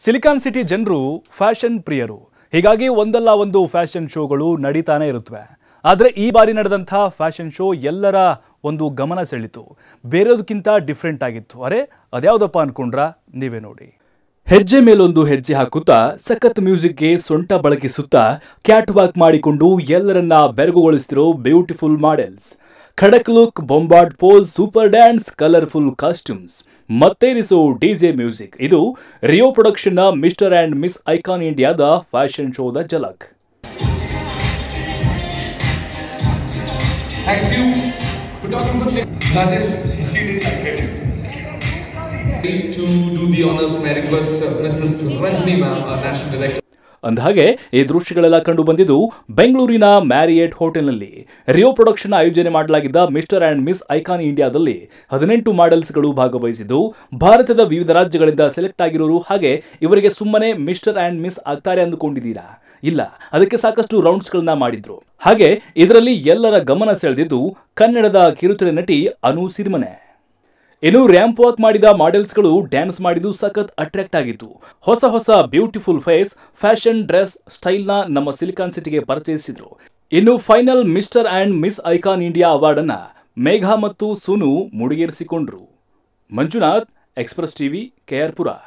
silicon city ಜನರು fashion ಪ್ರಿಯರು ಹೀಗಾಗಿ ಒಂದಲ್ಲ ಒಂದು ಫ್ಯಾಷನ್ ಶೋಗಳು ನಡೀತಾನೆ ಇರುತ್ತವೆ ಆದರೆ ಈ ಬಾರಿ ನಡೆದಂಥ ಫ್ಯಾಷನ್ ಶೋ ಎಲ್ಲರ ಒಂದು ಗಮನ ಸೆಳೀತು ಬೇರೆದಕ್ಕಿಂತ ಡಿಫ್ರೆಂಟ್ ಆಗಿತ್ತು ಅರೆ ಅದ್ಯಾವುದಪ್ಪ ಅಂದ್ಕೊಂಡ್ರ ನೀವೇ ನೋಡಿ ಹೆಜ್ಜೆ ಮೇಲೊಂದು ಹೆಜ್ಜೆ ಹಾಕುತ್ತಾ ಸಖತ್ ಮ್ಯೂಸಿಕ್ಗೆ ಸೊಂಟ ಬಳಕಿಸುತ್ತಾ ಕ್ಯಾಟ್ ವಾಕ್ ಮಾಡಿಕೊಂಡು ಎಲ್ಲರನ್ನ ಬೆರಗುಗೊಳಿಸ್ತಿರೋ ಬ್ಯೂಟಿಫುಲ್ ಮಾಡೆಲ್ಸ್ ಖಡಕ್ ಲುಕ್ ಬೊಂಬಾಟ್ pose super dance colourful costumes ಮತ್ತೇರಿಸೋ ಡಿಜೆ ಮ್ಯೂಸಿಕ್ ಇದು ರಿಯೋ ಪ್ರೊಡಕ್ಷನ್ನ ಮಿಸ್ಟರ್ ಆ್ಯಂಡ್ ಮಿಸ್ ಐಕಾನ್ ಇಂಡಿಯಾದ ಫ್ಯಾಷನ್ ಶೋದ ಝಲಕ್ Thank ಟು ಹಾಗೆ ಅಂದಹಾಗೆ ಈ ದೃಶ್ಯಗಳೆಲ್ಲ ಕಂಡು ಬಂದಿದ್ದು ಬೆಂಗಳೂರಿನ ಮ್ಯಾರಿಯೇಟ್ ಹೋಟೆಲ್ನಲ್ಲಿ ರಿಯೋ ಪ್ರೊಡಕ್ಷನ್ ಆಯೋಜನೆ ಮಾಡಲಾಗಿದ್ದ ಮಿಸ್ಟರ್ ಆ್ಯಂಡ್ ಮಿಸ್ ಐಕಾನ್ ಇಂಡಿಯಾದಲ್ಲಿ ಹದಿನೆಂಟು ಮಾಡೆಲ್ಸ್ಗಳು ಭಾಗವಹಿಸಿದ್ದು ಭಾರತದ ವಿವಿಧ ರಾಜ್ಯಗಳಿಂದ ಸೆಲೆಕ್ಟ್ ಆಗಿರೋರು ಹಾಗೆ ಇವರಿಗೆ ಸುಮ್ಮನೆ ಮಿಸ್ಟರ್ ಆ್ಯಂಡ್ ಮಿಸ್ ಆಗ್ತಾರೆ ಅಂದುಕೊಂಡಿದ್ದೀರಾ ಇಲ್ಲ ಅದಕ್ಕೆ ಸಾಕಷ್ಟು ರೌಂಡ್ಸ್ಗಳನ್ನ ಮಾಡಿದ್ರು ಹಾಗೆ ಇದರಲ್ಲಿ ಎಲ್ಲರ ಗಮನ ಸೆಳೆದಿದ್ದು ಕನ್ನಡದ ಕಿರುತೆರೆ ನಟಿ ಅನು ಸಿರಿಮನೆ ಇನ್ನು ರ್ಯಾಂಪ್ ವಾಕ್ ಮಾಡಿದ ಮಾಡೆಲ್ಸ್ಗಳು ಡ್ಯಾನ್ಸ್ ಮಾಡಿದ್ದು ಸಖತ್ ಅಟ್ರಾಕ್ಟ್ ಆಗಿತ್ತು ಹೊಸ ಹೊಸ ಬ್ಯೂಟಿಫುಲ್ ಫೇಸ್ ಫ್ಯಾಷನ್ ಡ್ರೆಸ್ ಸ್ಟೈಲ್ನ ನಮ್ಮ ಸಿಲಿಕಾನ್ ಸಿಟಿಗೆ ಪರಿಚಯಿಸಿದ್ರು ಇನ್ನು final mister and miss icon India ಅವಾರ್ಡನ್ನು ಮೇಘಾ ಮತ್ತು ಸುನು ಮುಡಿಗೇರಿಸಿಕೊಂಡ್ರು ಮಂಜುನಾಥ್ ಎಕ್ಸ್ಪ್ರೆಸ್ ಟಿವಿ ಕೆಆರ್ಪುರ